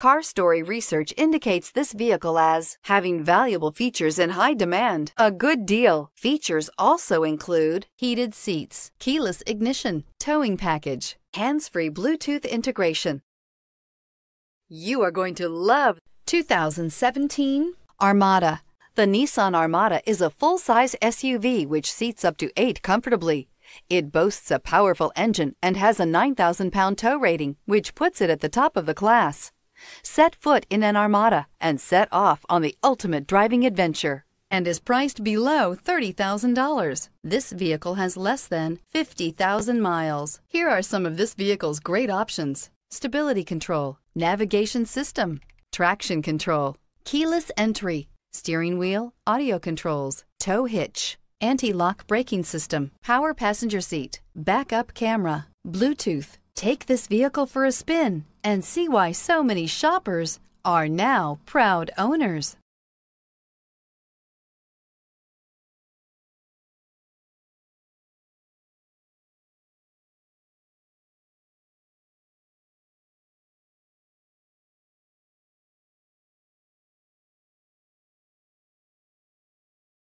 Car Story research indicates this vehicle as having valuable features in high demand. A good deal. Features also include heated seats, keyless ignition, towing package, hands-free Bluetooth integration. You are going to love 2017 Armada. The Nissan Armada is a full-size SUV which seats up to eight comfortably. It boasts a powerful engine and has a 9,000-pound tow rating, which puts it at the top of the class. Set foot in an Armada and set off on the ultimate driving adventure and is priced below $30,000. This vehicle has less than 50,000 miles. Here are some of this vehicle's great options. Stability control, navigation system, traction control, keyless entry, steering wheel, audio controls, tow hitch, anti-lock braking system, power passenger seat, backup camera, Bluetooth, Take this vehicle for a spin and see why so many shoppers are now proud owners.